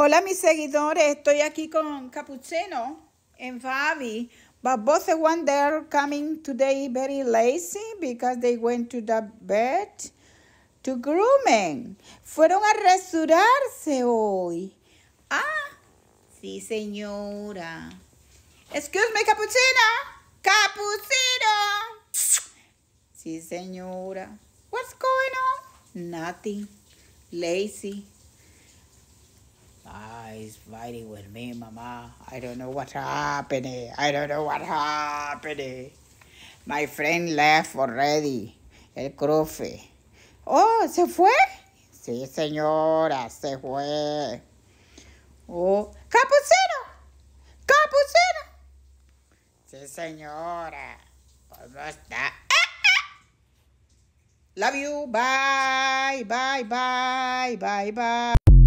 Hola mis seguidores, estoy aquí con Capuchino y Fabi, but both the one they're coming today very lazy because they went to the bed to grooming. Fueron a resurrarse hoy. Ah, sí señora. Excuse me, Capuchino. Capuchino. Sí señora. What's going on? Nothing. Lazy. Ah, he's fighting with me, Mama. I don't know what happened. I don't know what happened. My friend left already. El Crufe. Oh, ¿se fue? Sí, señora, se fue. Oh, Capucino! Capuchino. Sí, señora. ¿Cómo está? Love you. Bye, bye, bye, bye, bye.